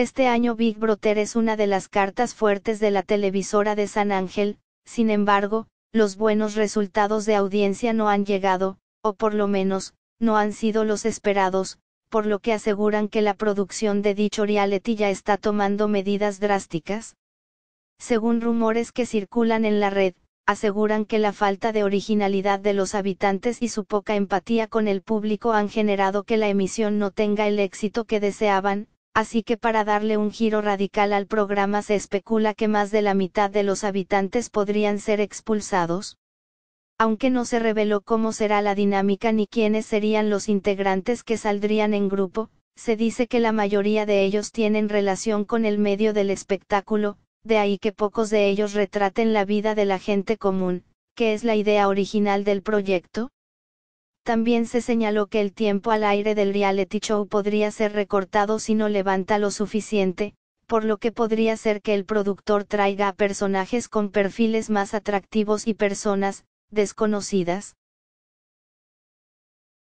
Este año Big Brother es una de las cartas fuertes de la televisora de San Ángel, sin embargo, los buenos resultados de audiencia no han llegado, o por lo menos, no han sido los esperados, por lo que aseguran que la producción de dicho reality ya está tomando medidas drásticas. Según rumores que circulan en la red, aseguran que la falta de originalidad de los habitantes y su poca empatía con el público han generado que la emisión no tenga el éxito que deseaban, así que para darle un giro radical al programa se especula que más de la mitad de los habitantes podrían ser expulsados, aunque no se reveló cómo será la dinámica ni quiénes serían los integrantes que saldrían en grupo, se dice que la mayoría de ellos tienen relación con el medio del espectáculo, de ahí que pocos de ellos retraten la vida de la gente común, que es la idea original del proyecto. También se señaló que el tiempo al aire del reality show podría ser recortado si no levanta lo suficiente, por lo que podría ser que el productor traiga a personajes con perfiles más atractivos y personas, desconocidas,